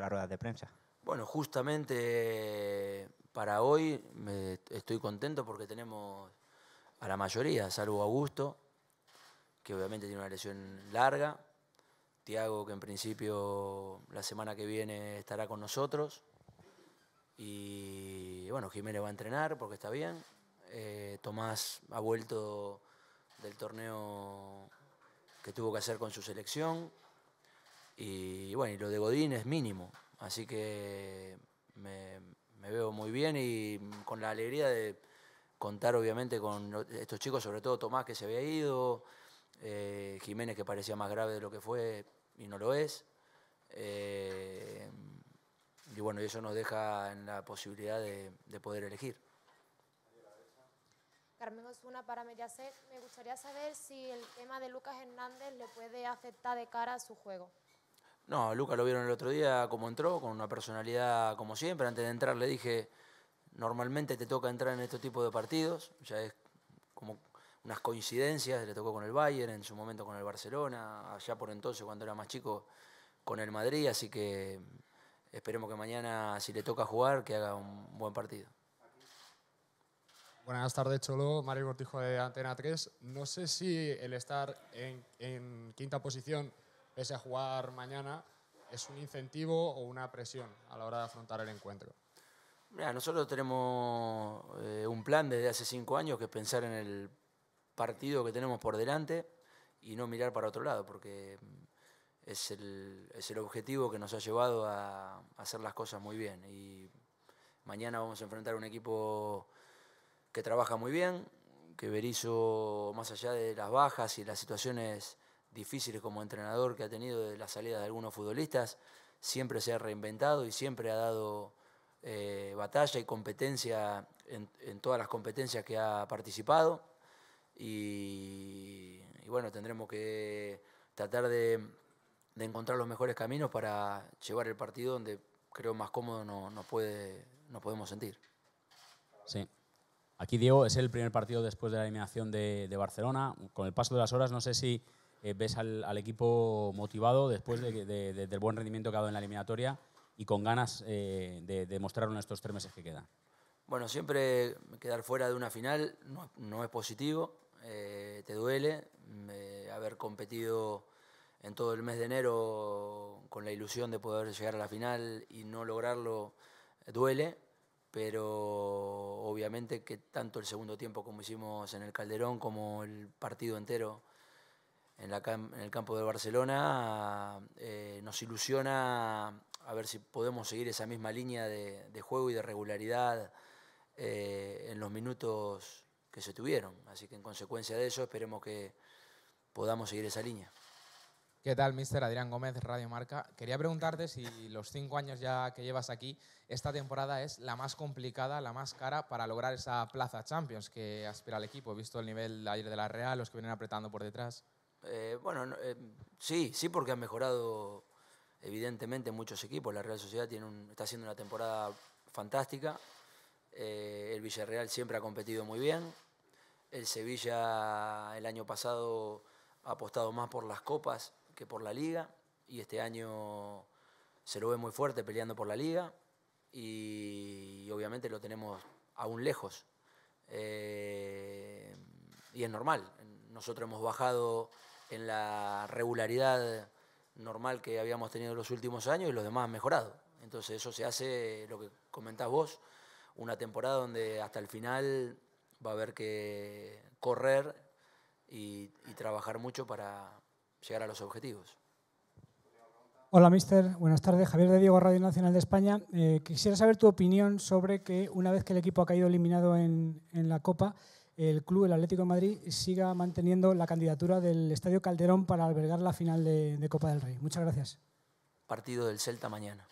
la las de prensa? Bueno, justamente eh, para hoy estoy contento porque tenemos a la mayoría, salvo Augusto, que obviamente tiene una lesión larga, Tiago, que en principio la semana que viene estará con nosotros, y bueno, Jiménez va a entrenar porque está bien, eh, Tomás ha vuelto del torneo que tuvo que hacer con su selección, y bueno, y lo de Godín es mínimo, así que me, veo muy bien y con la alegría de contar obviamente con estos chicos, sobre todo Tomás que se había ido, eh, Jiménez que parecía más grave de lo que fue y no lo es. Eh, y bueno, eso nos deja en la posibilidad de, de poder elegir. Carmen Osuna para Mediaset. Me gustaría saber si el tema de Lucas Hernández le puede afectar de cara a su juego. No, Luca lo vieron el otro día como entró, con una personalidad como siempre. Antes de entrar le dije, normalmente te toca entrar en este tipo de partidos, ya es como unas coincidencias, le tocó con el Bayern, en su momento con el Barcelona, allá por entonces cuando era más chico con el Madrid, así que esperemos que mañana si le toca jugar que haga un buen partido. Buenas tardes, Cholo. Mario Cortijo de Antena 3. No sé si el estar en quinta posición pese a jugar mañana, es un incentivo o una presión a la hora de afrontar el encuentro? nosotros tenemos eh, un plan desde hace cinco años que es pensar en el partido que tenemos por delante y no mirar para otro lado, porque mm, es el, objetivo que nos ha llevado a, hacer las cosas muy bien. Y mañana vamos a enfrentar un equipo que trabaja muy bien, que Berizzo, más allá de las bajas y las situaciones difíciles como entrenador que ha tenido de la salida de algunos futbolistas, siempre se ha reinventado y siempre ha dado eh, batalla y competencia en, todas las competencias que ha participado. Y, bueno, tendremos que tratar de, encontrar los mejores caminos para llevar el partido donde creo más cómodo nos no puede, no podemos sentir. Sí. Aquí, Diego, es el primer partido después de la eliminación de Barcelona. Con el paso de las horas, no sé si eh, ves al, equipo motivado después del buen rendimiento que ha dado en la eliminatoria y con ganas eh, de, demostrar mostrarlo en estos tres meses que quedan? Bueno, siempre quedar fuera de una final no, es positivo, eh, te duele mm, haber competido en todo el mes de enero con la ilusión de poder llegar a la final y no lograrlo duele, pero obviamente que tanto el segundo tiempo como hicimos en el Calderón como el partido entero en, el campo de Barcelona eh, nos ilusiona a ver si podemos seguir esa misma línea de, juego y de regularidad eh, en los minutos que se tuvieron. Así que en consecuencia de eso esperemos que podamos seguir esa línea. ¿Qué tal, mister Adrián Gómez, Radio Marca? Quería preguntarte si los cinco años ya que llevas aquí, esta temporada es la más complicada, la más cara para lograr esa plaza Champions que aspira el equipo, visto el nivel de ayer de la Real, los que vienen apretando por detrás. Eh, bueno, eh, sí, sí, porque han mejorado evidentemente muchos equipos. La Real Sociedad está haciendo una temporada fantástica. Eh, el Villarreal siempre ha competido muy bien. El Sevilla el año pasado ha apostado más por las copas que por la liga. Y este año se lo ve muy fuerte peleando por la liga. Y, obviamente lo tenemos aún lejos. y es normal. Nosotros hemos bajado en la regularidad normal que habíamos tenido los últimos años y los demás han mejorado. Entonces eso se hace, lo que comentás vos, una temporada donde hasta el final va a haber que correr y, trabajar mucho para llegar a los objetivos. Hola, mister. Buenas tardes. Javier de Diego, Radio Nacional de España. Eh, quisiera saber tu opinión sobre que una vez que el equipo ha caído eliminado en, en la Copa, el club, el Atlético de Madrid, siga manteniendo la candidatura del Estadio Calderón para albergar la final de, Copa del Rey. Muchas gracias. Partido del Celta mañana.